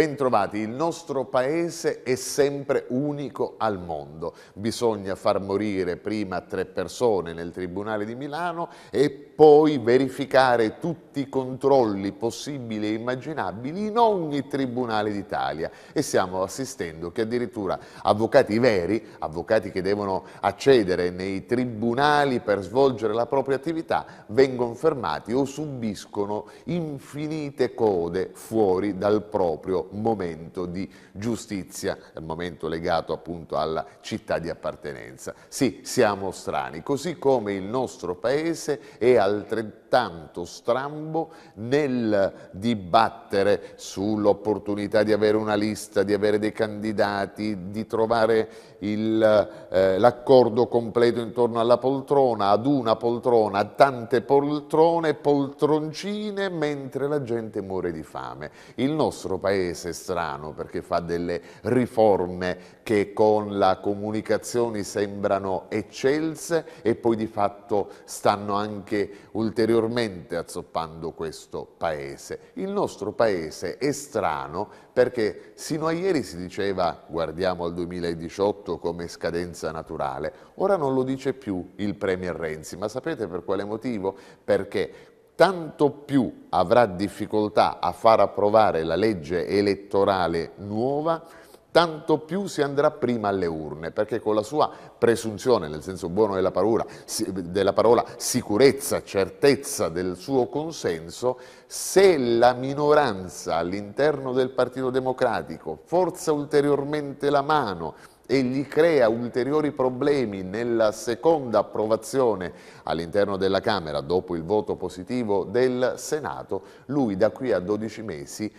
Bentrovati, il nostro paese è sempre unico al mondo. Bisogna far morire prima tre persone nel Tribunale di Milano e poi verificare tutti i controlli possibili e immaginabili in ogni tribunale d'Italia e stiamo assistendo che addirittura avvocati veri, avvocati che devono accedere nei tribunali per svolgere la propria attività, vengono fermati o subiscono infinite code fuori dal proprio momento di giustizia, il momento legato appunto alla città di appartenenza. Sì, siamo strani, così come il nostro Paese è al altrettanto strambo nel dibattere sull'opportunità di avere una lista, di avere dei candidati, di trovare eh, l'accordo eh, completo intorno alla poltrona, ad una poltrona, a tante poltrone, poltroncine, mentre la gente muore di fame. Il nostro paese è strano perché fa delle riforme che con la comunicazione sembrano eccelse e poi di fatto stanno anche ulteriormente azzoppando questo paese. Il nostro paese è strano perché sino a ieri si diceva guardiamo al 2018 come scadenza naturale, ora non lo dice più il Premier Renzi, ma sapete per quale motivo? Perché tanto più avrà difficoltà a far approvare la legge elettorale nuova, tanto più si andrà prima alle urne, perché con la sua presunzione, nel senso buono della parola, della parola, sicurezza, certezza del suo consenso, se la minoranza all'interno del Partito Democratico forza ulteriormente la mano e gli crea ulteriori problemi nella seconda approvazione all'interno della Camera dopo il voto positivo del Senato, lui da qui a 12 mesi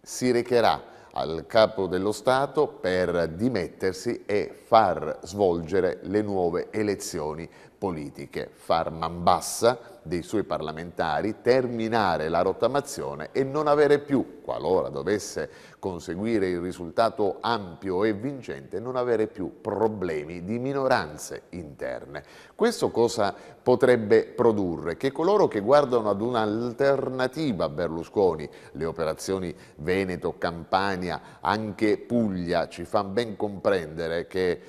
si recherà al capo dello Stato per dimettersi e far svolgere le nuove elezioni politiche, far man bassa dei suoi parlamentari, terminare la rottamazione e non avere più, qualora dovesse conseguire il risultato ampio e vincente, non avere più problemi di minoranze interne. Questo cosa potrebbe produrre? Che coloro che guardano ad un'alternativa a Berlusconi, le operazioni Veneto, Campania, Campania, anche Puglia, ci fa ben comprendere che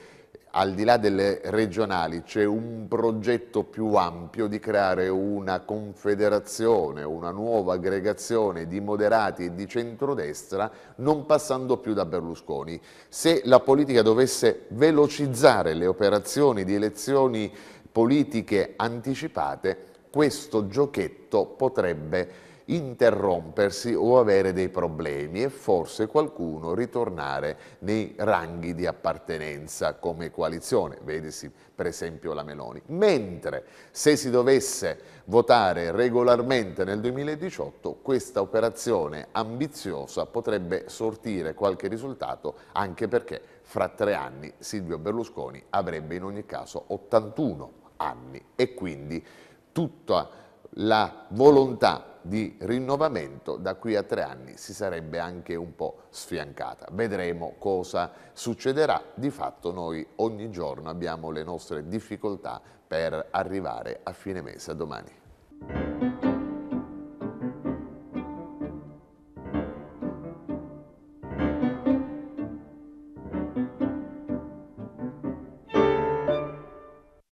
al di là delle regionali c'è un progetto più ampio di creare una confederazione, una nuova aggregazione di moderati e di centrodestra non passando più da Berlusconi. Se la politica dovesse velocizzare le operazioni di elezioni politiche anticipate, questo giochetto potrebbe interrompersi o avere dei problemi e forse qualcuno ritornare nei ranghi di appartenenza come coalizione, vedesi per esempio la Meloni. Mentre se si dovesse votare regolarmente nel 2018, questa operazione ambiziosa potrebbe sortire qualche risultato anche perché fra tre anni Silvio Berlusconi avrebbe in ogni caso 81 anni e quindi tutta la volontà di rinnovamento da qui a tre anni si sarebbe anche un po' sfiancata. Vedremo cosa succederà. Di fatto noi ogni giorno abbiamo le nostre difficoltà per arrivare a fine mese a domani.